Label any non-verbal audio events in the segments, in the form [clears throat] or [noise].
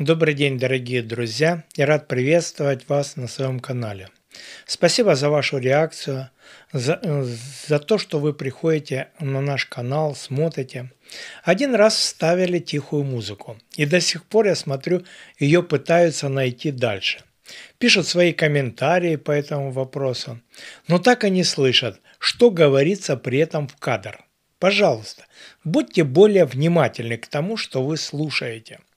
Добрый день, дорогие друзья! Я рад приветствовать вас на своем канале. Спасибо за вашу реакцию, за, за то, что вы приходите на наш канал, смотрите. Один раз вставили тихую музыку, и до сих пор я смотрю, ее пытаются найти дальше. Пишут свои комментарии по этому вопросу, но так и не слышат, что говорится при этом в кадр. Пожалуйста, будьте более внимательны к тому, что вы слушаете –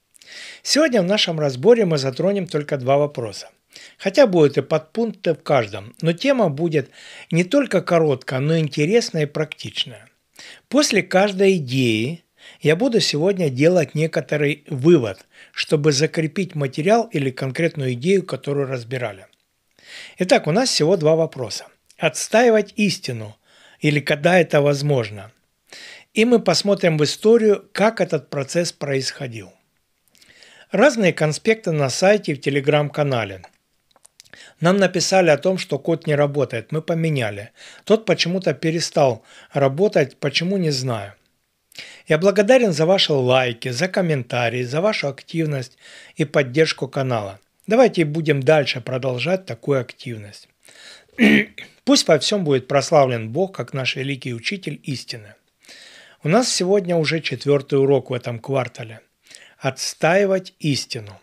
Сегодня в нашем разборе мы затронем только два вопроса. Хотя будет и подпункты в каждом, но тема будет не только короткая, но интересная и практичная. После каждой идеи я буду сегодня делать некоторый вывод, чтобы закрепить материал или конкретную идею, которую разбирали. Итак, у нас всего два вопроса. Отстаивать истину или когда это возможно. И мы посмотрим в историю, как этот процесс происходил разные конспекты на сайте и в телеграм-канале. Нам написали о том, что код не работает, мы поменяли. Тот почему-то перестал работать, почему не знаю. Я благодарен за ваши лайки, за комментарии, за вашу активность и поддержку канала. Давайте будем дальше продолжать такую активность. [clears throat] Пусть во всем будет прославлен Бог, как наш великий учитель истины. У нас сегодня уже четвертый урок в этом квартале – отстаивать истину.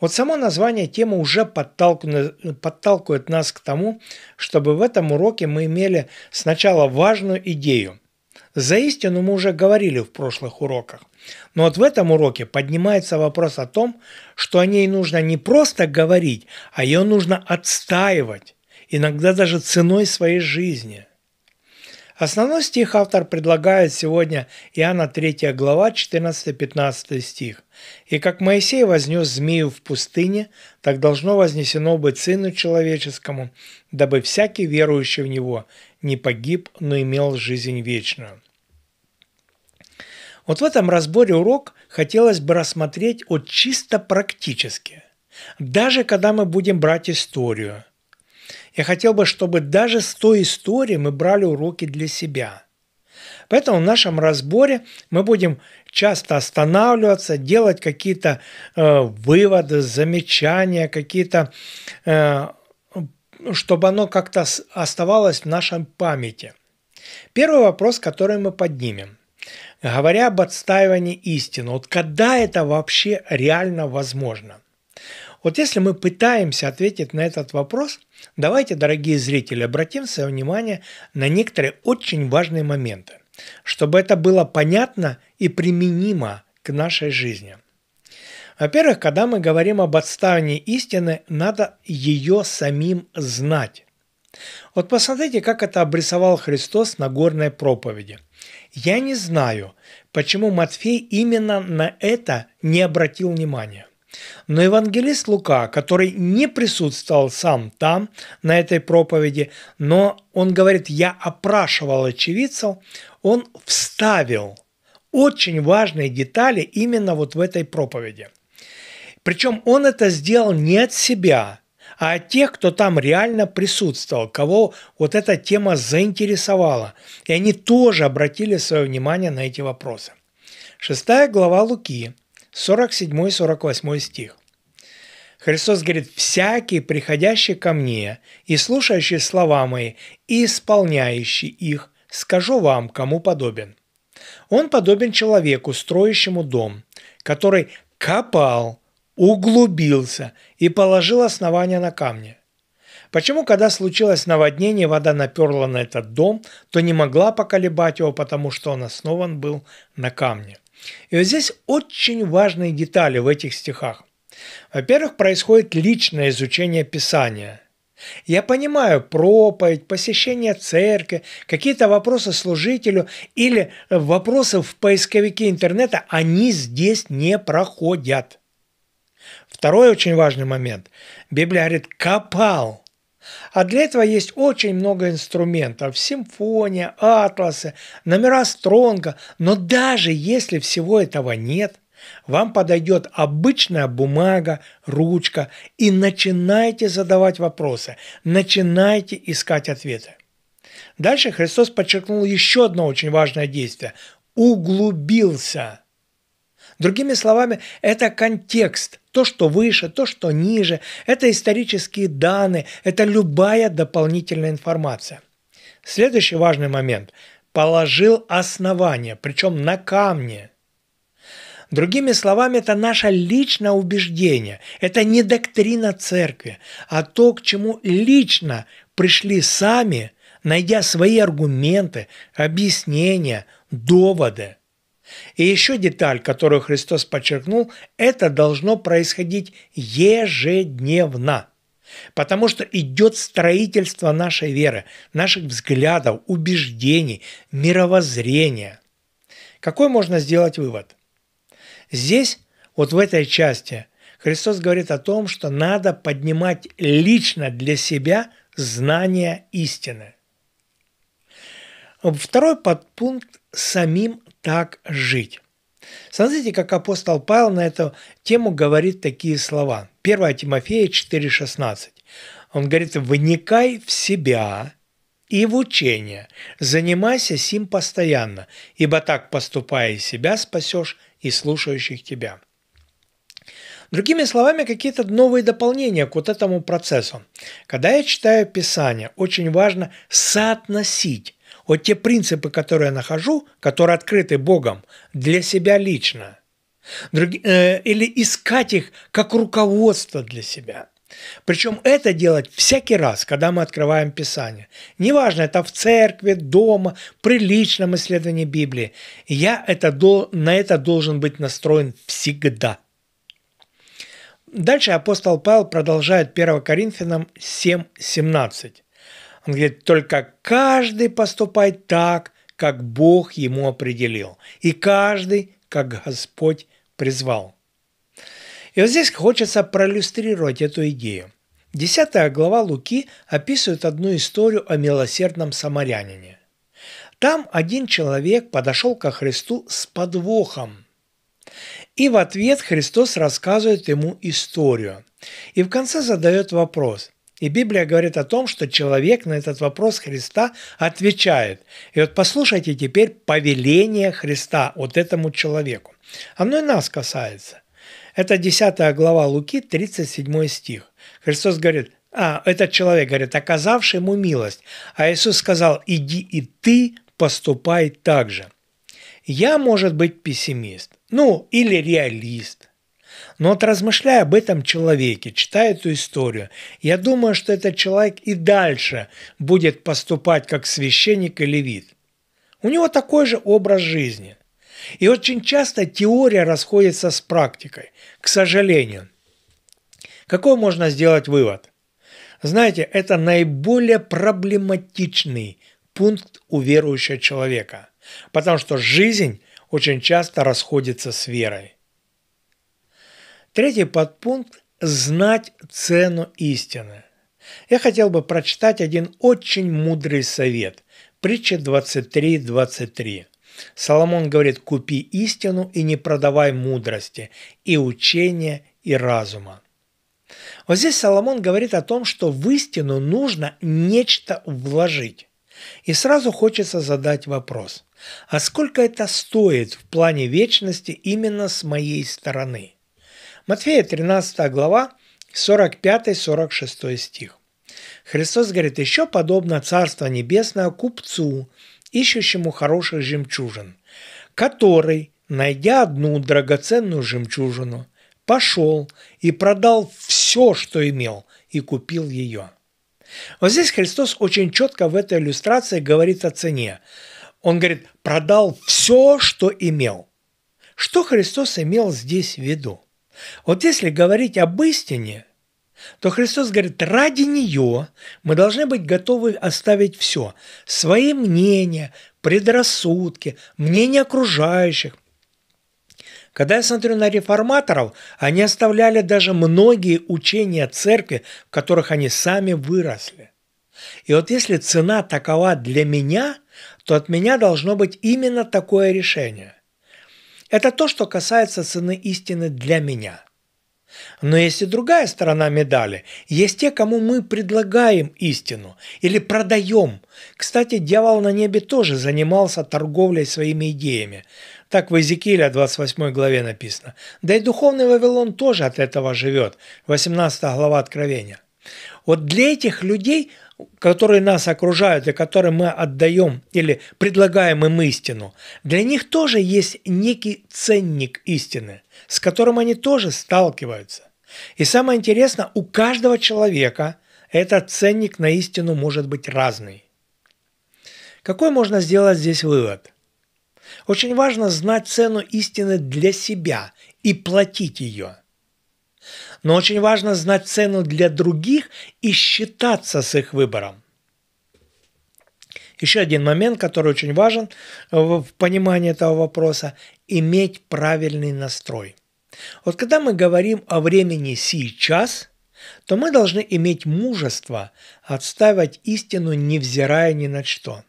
Вот само название темы уже подталкивает нас к тому, чтобы в этом уроке мы имели сначала важную идею. За истину мы уже говорили в прошлых уроках. Но вот в этом уроке поднимается вопрос о том, что о ней нужно не просто говорить, а ее нужно отстаивать, иногда даже ценой своей жизни – Основной стих автор предлагает сегодня Иоанна 3 глава 14-15 стих. «И как Моисей вознес змею в пустыне, так должно вознесено быть Сыну Человеческому, дабы всякий верующий в Него не погиб, но имел жизнь вечную». Вот в этом разборе урок хотелось бы рассмотреть от чисто практически. Даже когда мы будем брать историю – я хотел бы, чтобы даже с той истории мы брали уроки для себя. Поэтому в нашем разборе мы будем часто останавливаться, делать какие-то э, выводы, замечания, какие-то, э, чтобы оно как-то оставалось в нашей памяти. Первый вопрос, который мы поднимем, говоря об отстаивании истины, вот когда это вообще реально возможно? Вот если мы пытаемся ответить на этот вопрос, давайте, дорогие зрители, обратим свое внимание на некоторые очень важные моменты, чтобы это было понятно и применимо к нашей жизни. Во-первых, когда мы говорим об отставании истины, надо ее самим знать. Вот посмотрите, как это обрисовал Христос на горной проповеди. Я не знаю, почему Матфей именно на это не обратил внимания. Но евангелист Лука, который не присутствовал сам там, на этой проповеди, но он говорит, я опрашивал очевидцев, он вставил очень важные детали именно вот в этой проповеди. Причем он это сделал не от себя, а от тех, кто там реально присутствовал, кого вот эта тема заинтересовала. И они тоже обратили свое внимание на эти вопросы. Шестая глава Луки 47-48 стих. Христос говорит, «Всякий, приходящий ко мне и слушающий слова мои, и исполняющий их, скажу вам, кому подобен». Он подобен человеку, строящему дом, который копал, углубился и положил основание на камне. Почему, когда случилось наводнение, вода наперла на этот дом, то не могла поколебать его, потому что он основан был на камне? И вот здесь очень важные детали в этих стихах. Во-первых, происходит личное изучение Писания. Я понимаю проповедь, посещение церкви, какие-то вопросы служителю или вопросы в поисковике интернета, они здесь не проходят. Второй очень важный момент. Библия говорит «копал». А для этого есть очень много инструментов. Симфония, атласы, номера стронга. Но даже если всего этого нет, вам подойдет обычная бумага, ручка и начинайте задавать вопросы, начинайте искать ответы. Дальше Христос подчеркнул еще одно очень важное действие – углубился. Другими словами, это контекст, то, что выше, то, что ниже, это исторические данные, это любая дополнительная информация. Следующий важный момент. Положил основание, причем на камне. Другими словами, это наше личное убеждение, это не доктрина церкви, а то, к чему лично пришли сами, найдя свои аргументы, объяснения, доводы – и еще деталь, которую Христос подчеркнул, это должно происходить ежедневно. Потому что идет строительство нашей веры, наших взглядов, убеждений, мировоззрения. Какой можно сделать вывод? Здесь, вот в этой части, Христос говорит о том, что надо поднимать лично для себя знание истины. Второй подпункт – самим так жить. Смотрите, как апостол Павел на эту тему говорит такие слова. 1 Тимофея 4,16. Он говорит, «Вникай в себя и в учение, занимайся сим постоянно, ибо так, поступая, и себя спасешь, и слушающих тебя». Другими словами, какие-то новые дополнения к вот этому процессу. Когда я читаю Писание, очень важно соотносить вот те принципы, которые я нахожу, которые открыты Богом для себя лично, друг, э, или искать их как руководство для себя. Причем это делать всякий раз, когда мы открываем Писание. Неважно, это в церкви, дома, при личном исследовании Библии. Я это, на это должен быть настроен всегда. Дальше апостол Павел продолжает 1 Коринфянам 7.17. Он говорит, только каждый поступает так, как Бог ему определил, и каждый, как Господь призвал. И вот здесь хочется проиллюстрировать эту идею. Десятая глава Луки описывает одну историю о милосердном самарянине. Там один человек подошел ко Христу с подвохом. И в ответ Христос рассказывает ему историю. И в конце задает вопрос – и Библия говорит о том, что человек на этот вопрос Христа отвечает. И вот послушайте теперь повеление Христа вот этому человеку. Оно и нас касается. Это 10 глава Луки, 37 стих. Христос говорит, а, этот человек, говорит, оказавший ему милость. А Иисус сказал, иди и ты поступай так же. Я, может быть, пессимист, ну, или реалист – но вот размышляя об этом человеке, читая эту историю, я думаю, что этот человек и дальше будет поступать как священник и левит. У него такой же образ жизни. И очень часто теория расходится с практикой, к сожалению. Какой можно сделать вывод? Знаете, это наиболее проблематичный пункт у верующего человека, потому что жизнь очень часто расходится с верой. Третий подпункт – знать цену истины. Я хотел бы прочитать один очень мудрый совет. Притча 23.23. 23. Соломон говорит, купи истину и не продавай мудрости, и учения, и разума. Вот здесь Соломон говорит о том, что в истину нужно нечто вложить. И сразу хочется задать вопрос, а сколько это стоит в плане вечности именно с моей стороны? Матфея 13 глава, 45-46 стих. Христос говорит, еще подобно Царство Небесное купцу, ищущему хороших жемчужин, который, найдя одну драгоценную жемчужину, пошел и продал все, что имел, и купил ее. Вот здесь Христос очень четко в этой иллюстрации говорит о цене. Он говорит, продал все, что имел. Что Христос имел здесь в виду? Вот если говорить об истине, то Христос говорит, ради нее мы должны быть готовы оставить все. Свои мнения, предрассудки, мнения окружающих. Когда я смотрю на реформаторов, они оставляли даже многие учения церкви, в которых они сами выросли. И вот если цена такова для меня, то от меня должно быть именно такое решение – это то, что касается цены истины для меня. Но есть и другая сторона медали. Есть те, кому мы предлагаем истину или продаем. Кстати, дьявол на небе тоже занимался торговлей своими идеями. Так в Иезекииле 28 главе написано. Да и духовный Вавилон тоже от этого живет. 18 глава Откровения. Вот для этих людей которые нас окружают, для которых мы отдаем или предлагаем им истину, для них тоже есть некий ценник истины, с которым они тоже сталкиваются. И самое интересное, у каждого человека этот ценник на истину может быть разный. Какой можно сделать здесь вывод? Очень важно знать цену истины для себя и платить ее – но очень важно знать цену для других и считаться с их выбором. Еще один момент, который очень важен в понимании этого вопроса – иметь правильный настрой. Вот когда мы говорим о времени сейчас, то мы должны иметь мужество отстаивать истину, невзирая ни на что.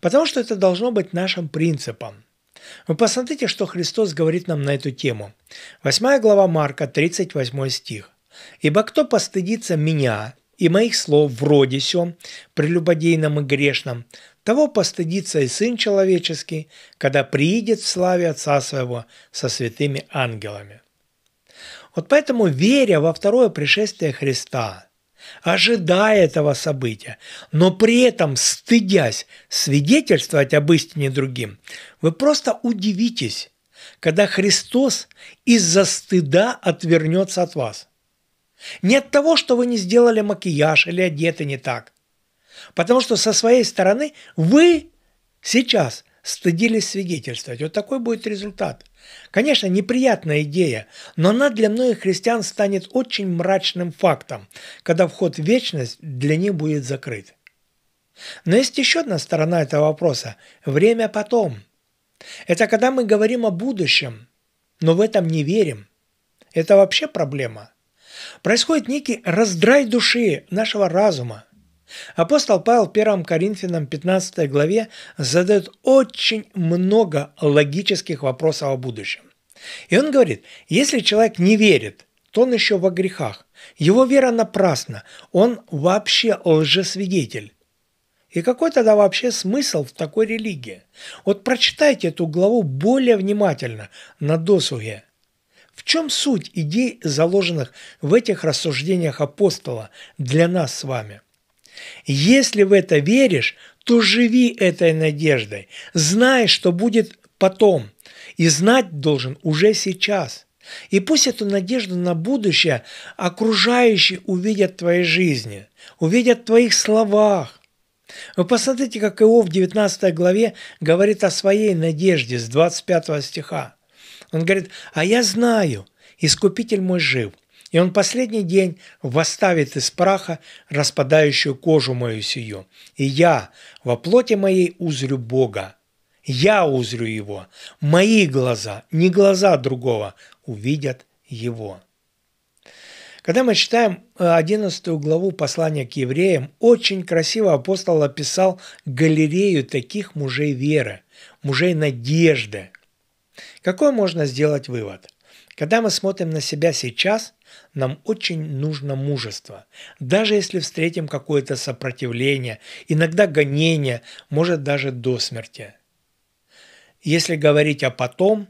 Потому что это должно быть нашим принципом – вы посмотрите, что Христос говорит нам на эту тему. 8 глава Марка, 38 стих. «Ибо кто постыдится меня и моих слов вроде сё, прелюбодейном и грешном, того постыдится и Сын Человеческий, когда приидет в славе Отца Своего со святыми ангелами». Вот поэтому, веря во второе пришествие Христа – ожидая этого события, но при этом стыдясь свидетельствовать об истине другим, вы просто удивитесь, когда Христос из-за стыда отвернется от вас. Не от того, что вы не сделали макияж или одеты не так, потому что со своей стороны вы сейчас стыдились свидетельствовать. Вот такой будет результат. Конечно, неприятная идея, но она для многих христиан станет очень мрачным фактом, когда вход в вечность для них будет закрыт. Но есть еще одна сторона этого вопроса – время потом. Это когда мы говорим о будущем, но в этом не верим. Это вообще проблема. Происходит некий раздрай души нашего разума, Апостол Павел в 1 Коринфянам 15 главе задает очень много логических вопросов о будущем. И он говорит, если человек не верит, то он еще во грехах. Его вера напрасна, он вообще лжесвидетель. И какой тогда вообще смысл в такой религии? Вот прочитайте эту главу более внимательно, на досуге. В чем суть идей, заложенных в этих рассуждениях апостола для нас с вами – если в это веришь, то живи этой надеждой, знай, что будет потом, и знать должен уже сейчас. И пусть эту надежду на будущее окружающие увидят в твоей жизни, увидят в твоих словах. Вы посмотрите, как Иов в 19 главе говорит о своей надежде с 25 стиха. Он говорит, «А я знаю, Искупитель мой жив, и он последний день восставит из праха распадающую кожу мою сию. И я во плоти моей узрю Бога. Я узрю Его. Мои глаза, не глаза другого, увидят Его. Когда мы читаем 11 э, главу послания к евреям, очень красиво апостол описал галерею таких мужей веры, мужей надежды. Какой можно сделать вывод? Когда мы смотрим на себя сейчас, нам очень нужно мужество. Даже если встретим какое-то сопротивление, иногда гонение, может даже до смерти. Если говорить о потом,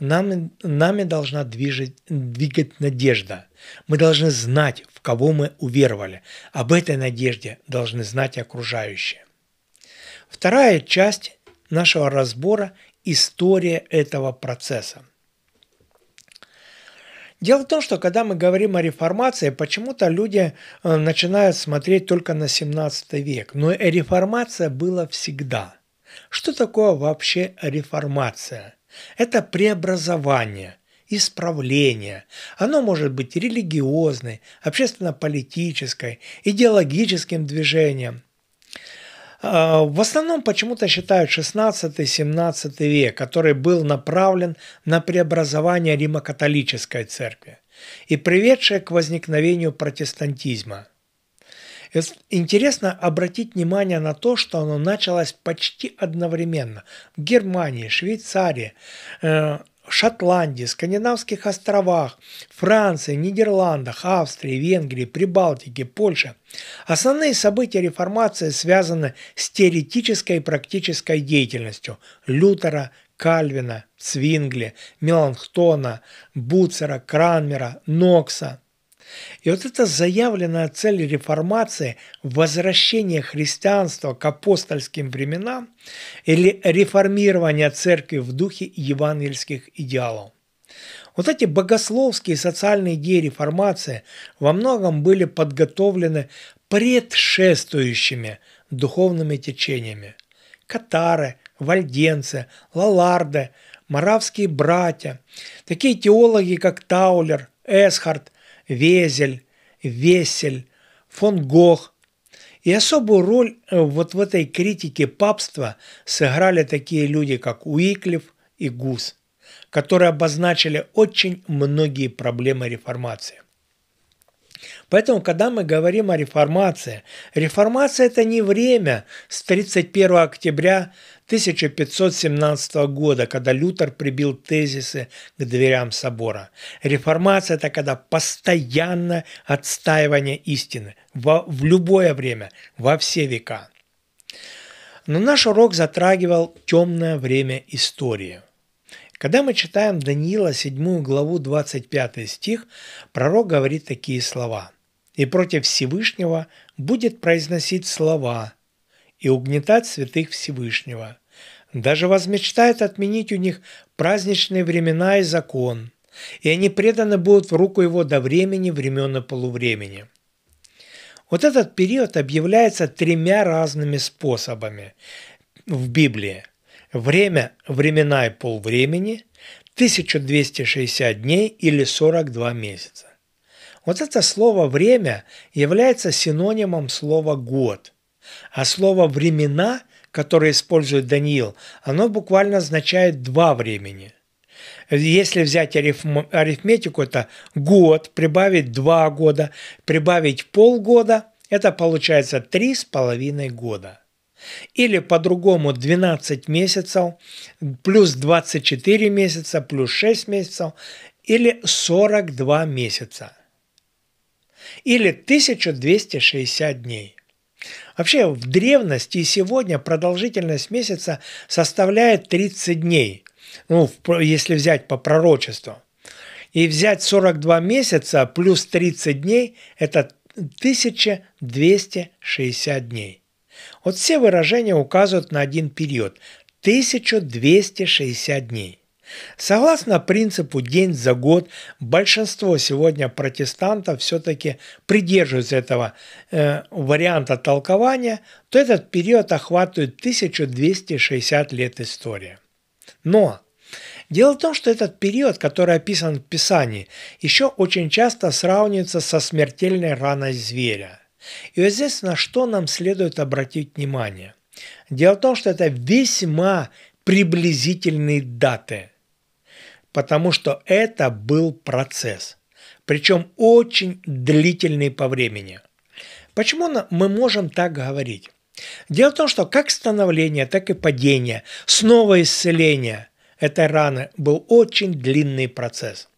нам, нами должна движить, двигать надежда. Мы должны знать, в кого мы уверовали. Об этой надежде должны знать окружающие. Вторая часть нашего разбора – история этого процесса – Дело в том, что когда мы говорим о реформации, почему-то люди э, начинают смотреть только на 17 век. Но реформация была всегда. Что такое вообще реформация? Это преобразование – исправление. Оно может быть религиозной, общественно-политической, идеологическим движением. А, в основном почему-то считают 16-17 век, который был направлен на преобразование Римо-католической церкви и приведшее к возникновению протестантизма. Интересно обратить внимание на то, что оно началось почти одновременно в Германии, Швейцарии, э, Шотландии, Скандинавских островах, Франции, Нидерландах, Австрии, Венгрии, Прибалтике, Польше. Основные события реформации связаны с теоретической и практической деятельностью Лютера, Кальвина, Цвингли, Меланхтона, Буцера, Кранмера, Нокса – и вот эта заявленная цель реформации – возвращение христианства к апостольским временам или реформирование церкви в духе евангельских идеалов. Вот эти богословские и социальные идеи реформации во многом были подготовлены предшествующими духовными течениями. Катары, вальденцы, лаларды, маравские братья, такие теологи, как Таулер, Эсхарт – Везель, Весель, фон Гох. И особую роль э, вот в этой критике папства сыграли такие люди, как Уиклиф и Гус, которые обозначили очень многие проблемы реформации. Поэтому, когда мы говорим о реформации, реформация – это не время с 31 октября 1517 года, когда Лютер прибил тезисы к дверям собора. Реформация – это когда постоянно отстаивание истины во, в любое время, во все века. Но наш урок затрагивал темное время истории. Когда мы читаем Даниила 7 главу 25 стих, пророк говорит такие слова. «И против Всевышнего будет произносить слова, и угнетать святых Всевышнего. Даже возмечтает отменить у них праздничные времена и закон, и они преданы будут в руку его до времени, времен и полувремени. Вот этот период объявляется тремя разными способами в Библии. Время, времена и полвремени, 1260 дней или 42 месяца. Вот это слово «время» является синонимом слова «год», а слово «времена», которое использует Даниил, оно буквально означает «два времени». Если взять арифм, арифметику, это год, прибавить два года, прибавить полгода, это получается три с половиной года. Или по-другому 12 месяцев, плюс 24 месяца, плюс 6 месяцев, или 42 месяца. Или 1260 дней. Вообще в древности и сегодня продолжительность месяца составляет 30 дней, ну, если взять по пророчеству. И взять 42 месяца плюс 30 дней – это 1260 дней. Вот все выражения указывают на один период – 1260 дней. Согласно принципу «день за год», большинство сегодня протестантов все-таки придерживаются этого э, варианта толкования, то этот период охватывает 1260 лет истории. Но Дело в том, что этот период, который описан в Писании, еще очень часто сравнивается со смертельной раной зверя. И вот здесь на что нам следует обратить внимание. Дело в том, что это весьма приблизительные даты – потому что это был процесс, причем очень длительный по времени. Почему мы можем так говорить? Дело в том, что как становление, так и падение, снова исцеление этой раны был очень длинный процесс.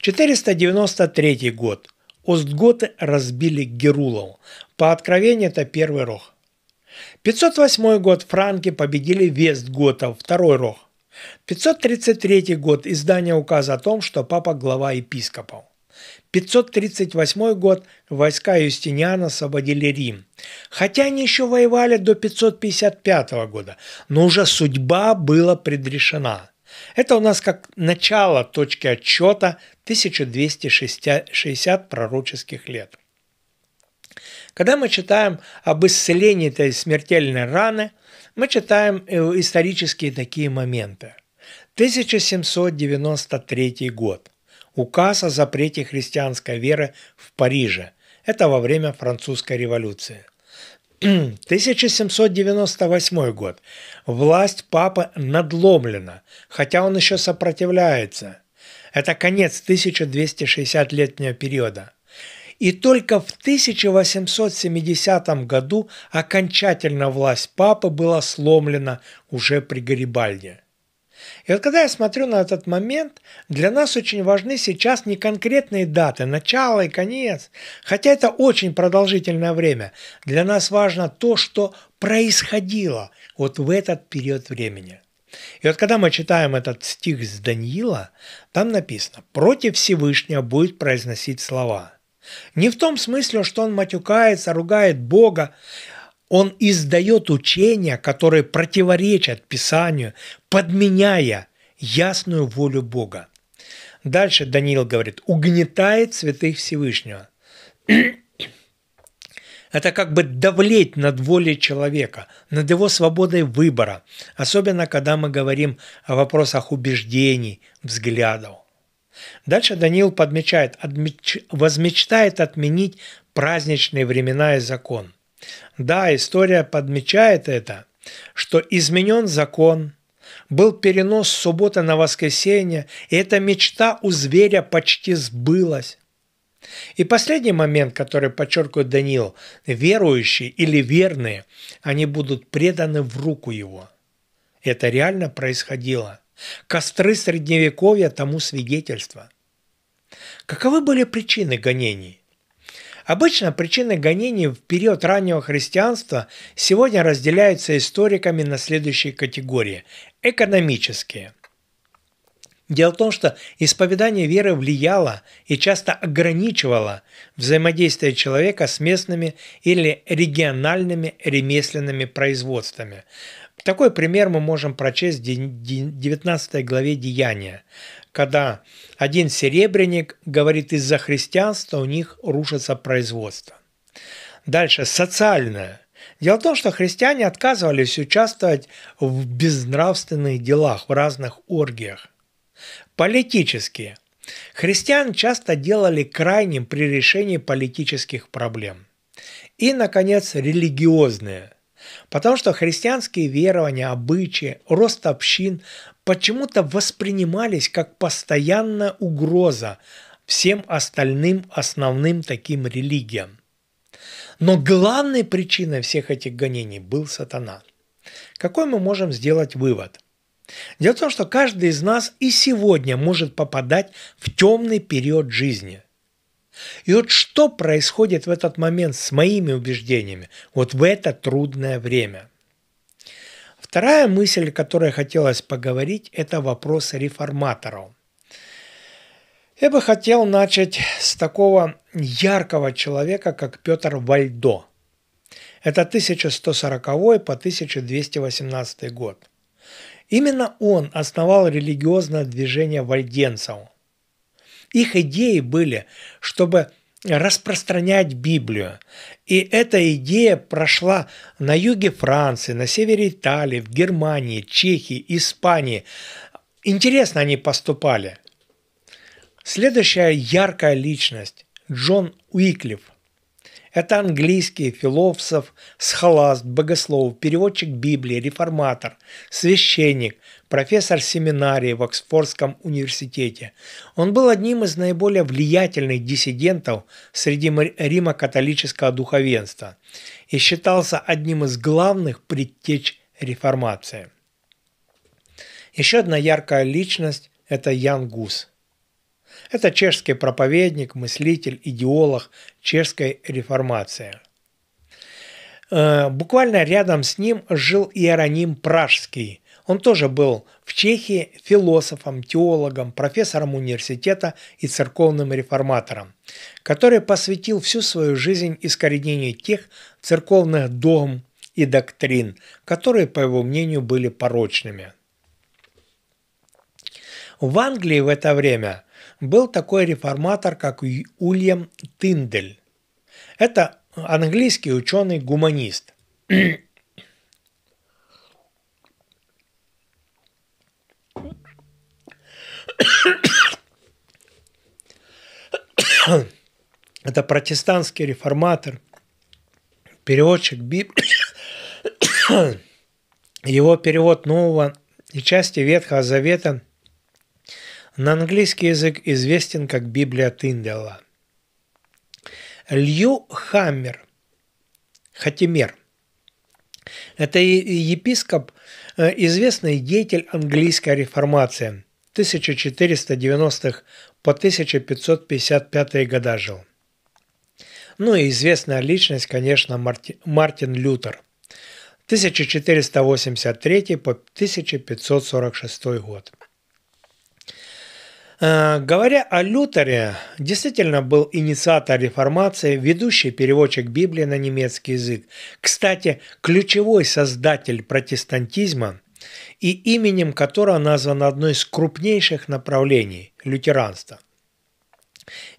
493 год. Остготы разбили Герулов. По откровению это первый рог. 508 год франки победили Вестготов, второй рог. 533 год – издание указа о том, что папа – глава епископов. 538 год – войска Юстиниана освободили Рим. Хотя они еще воевали до 555 года, но уже судьба была предрешена. Это у нас как начало точки отчета 1260 пророческих лет. Когда мы читаем об исцелении этой смертельной раны – мы читаем э, исторические такие моменты. 1793 год. Указ о запрете христианской веры в Париже. Это во время французской революции. 1798 год. Власть папы надломлена, хотя он еще сопротивляется. Это конец 1260-летнего периода. И только в 1870 году окончательно власть папы была сломлена уже при Гарибальде. И вот когда я смотрю на этот момент, для нас очень важны сейчас не конкретные даты, начало и конец, хотя это очень продолжительное время. Для нас важно то, что происходило вот в этот период времени. И вот когда мы читаем этот стих с Даниила, там написано «Против Всевышнего будет произносить слова». Не в том смысле, что он матюкается, ругает Бога. Он издает учения, которые противоречат Писанию, подменяя ясную волю Бога. Дальше Даниил говорит, угнетает святых Всевышнего. [clears throat] Это как бы давлеть над волей человека, над его свободой выбора, особенно когда мы говорим о вопросах убеждений, взглядов. Дальше Даниил подмечает, отмеч... возмечтает отменить праздничные времена и закон. Да, история подмечает это, что изменен закон, был перенос с субботы на воскресенье, и эта мечта у зверя почти сбылась. И последний момент, который подчеркивает Даниил, верующие или верные, они будут преданы в руку его. Это реально происходило – Костры Средневековья тому свидетельство. Каковы были причины гонений? Обычно причины гонений в период раннего христианства сегодня разделяются историками на следующие категории. Экономические. Дело в том, что исповедание веры влияло и часто ограничивало взаимодействие человека с местными или региональными ремесленными производствами, такой пример мы можем прочесть в 19 главе Деяния, когда один серебряник говорит, из-за христианства у них рушится производство. Дальше, социальное. Дело в том, что христиане отказывались участвовать в безнравственных делах, в разных оргиях. Политические. Христиан часто делали крайним при решении политических проблем. И, наконец, религиозные – Потому что христианские верования, обычаи, рост общин почему-то воспринимались как постоянная угроза всем остальным основным таким религиям. Но главной причиной всех этих гонений был сатана. Какой мы можем сделать вывод? Дело в том, что каждый из нас и сегодня может попадать в темный период жизни – и вот что происходит в этот момент с моими убеждениями, вот в это трудное время? Вторая мысль, о которой хотелось поговорить, это вопрос реформаторов. Я бы хотел начать с такого яркого человека, как Петр Вальдо. Это 1140 по 1218 год. Именно он основал религиозное движение вальденцев – их идеи были, чтобы распространять Библию. И эта идея прошла на юге Франции, на севере Италии, в Германии, Чехии, Испании. Интересно они поступали. Следующая яркая личность – Джон Уиклиф. Это английский философ, схоласт, богослов, переводчик Библии, реформатор, священник – профессор семинарии в Оксфордском университете. Он был одним из наиболее влиятельных диссидентов среди римо-католического духовенства и считался одним из главных предтеч реформации. Еще одна яркая личность – это Ян Гус. Это чешский проповедник, мыслитель, идеолог чешской реформации э, – Буквально рядом с ним жил Иероним Пражский, он тоже был в Чехии философом, теологом, профессором университета и церковным реформатором, который посвятил всю свою жизнь искоренению тех церковных догм и доктрин, которые, по его мнению, были порочными. В Англии в это время был такой реформатор, как Уильям Тиндель. Это английский ученый-гуманист. [coughs] Это протестантский реформатор, переводчик Библии. [coughs] Его перевод Нового и части Ветхого Завета на английский язык известен как Библия Тиндела. Лью Хаммер, Хатимер, это епископ, э, известный деятель английской реформации – 1490-х по 1555 года жил. Ну и известная личность, конечно, Марти, Мартин Лютер. 1483 по 1546 год. Э, говоря о Лютере, действительно был инициатор реформации, ведущий переводчик Библии на немецкий язык. Кстати, ключевой создатель протестантизма – и именем которого названо одно из крупнейших направлений лютеранства.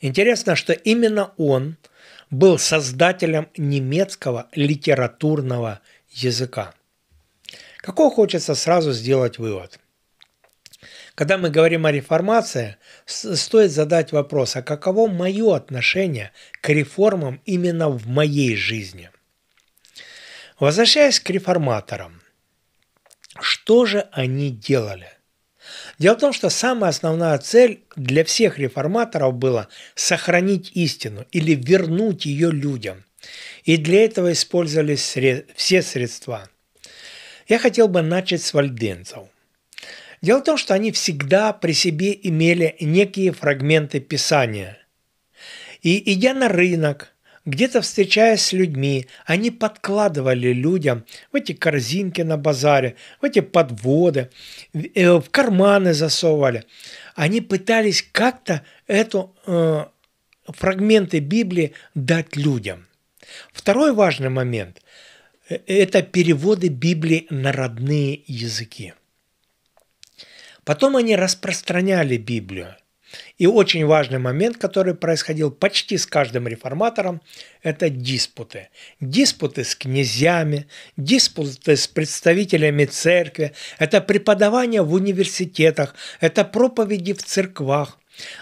Интересно, что именно он был создателем немецкого литературного языка. Какой хочется сразу сделать вывод – когда мы говорим о реформации, стоит задать вопрос, а каково мое отношение к реформам именно в моей жизни? Возвращаясь к реформаторам, что же они делали? Дело в том, что самая основная цель для всех реформаторов была сохранить истину или вернуть ее людям. И для этого использовались сред... все средства. Я хотел бы начать с вальденцев. Дело в том, что они всегда при себе имели некие фрагменты писания. И идя на рынок, где-то встречаясь с людьми, они подкладывали людям в эти корзинки на базаре, в эти подводы, в э, карманы засовывали. Они пытались как-то эту э, фрагменты Библии дать людям. Второй важный момент – э, это переводы Библии на родные языки. Потом они распространяли Библию – и очень важный момент, который происходил почти с каждым реформатором, это диспуты. Диспуты с князьями, диспуты с представителями церкви, это преподавание в университетах, это проповеди в церквах.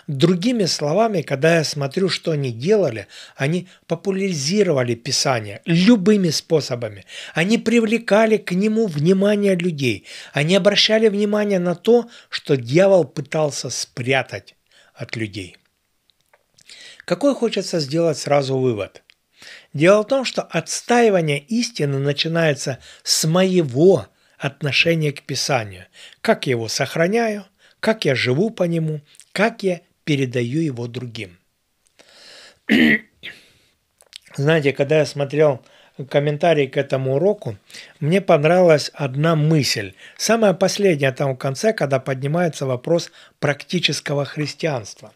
Другими словами, когда я смотрю, что они делали, они популяризировали Писание любыми способами. Они привлекали к нему внимание людей. Они обращали внимание на то, что дьявол пытался спрятать от людей. Какой хочется сделать сразу вывод? Дело в том, что отстаивание истины начинается с моего отношения к Писанию. Как я его сохраняю, как я живу по нему, как я передаю его другим. [clears throat] Знаете, когда я смотрел комментарий к этому уроку, мне понравилась одна мысль. Самая последняя там в конце, когда поднимается вопрос практического христианства.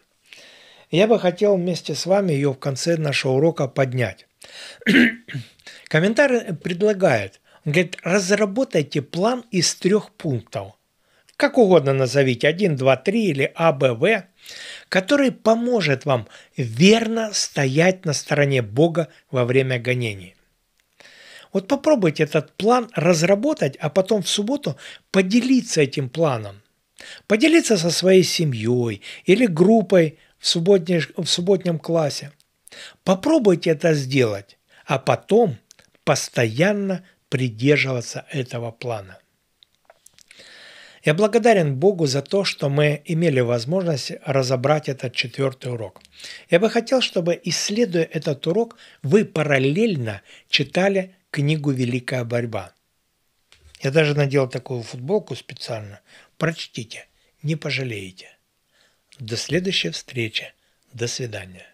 Я бы хотел вместе с вами ее в конце нашего урока поднять. [clears throat] Комментарий предлагает, он говорит, разработайте план из трех пунктов, как угодно назовите, 1, 2, 3 или А, Б, В, который поможет вам верно стоять на стороне Бога во время гонений. Вот попробуйте этот план разработать, а потом в субботу поделиться этим планом. Поделиться со своей семьей или группой в, субботнеш, в субботнем классе. Попробуйте это сделать, а потом постоянно придерживаться этого плана. Я благодарен Богу за то, что мы имели возможность разобрать этот четвертый урок. Я бы хотел, чтобы, исследуя этот урок, вы параллельно читали книгу «Великая борьба». Я даже надел такую футболку специально. Прочтите, не пожалеете. До следующей встречи. До свидания.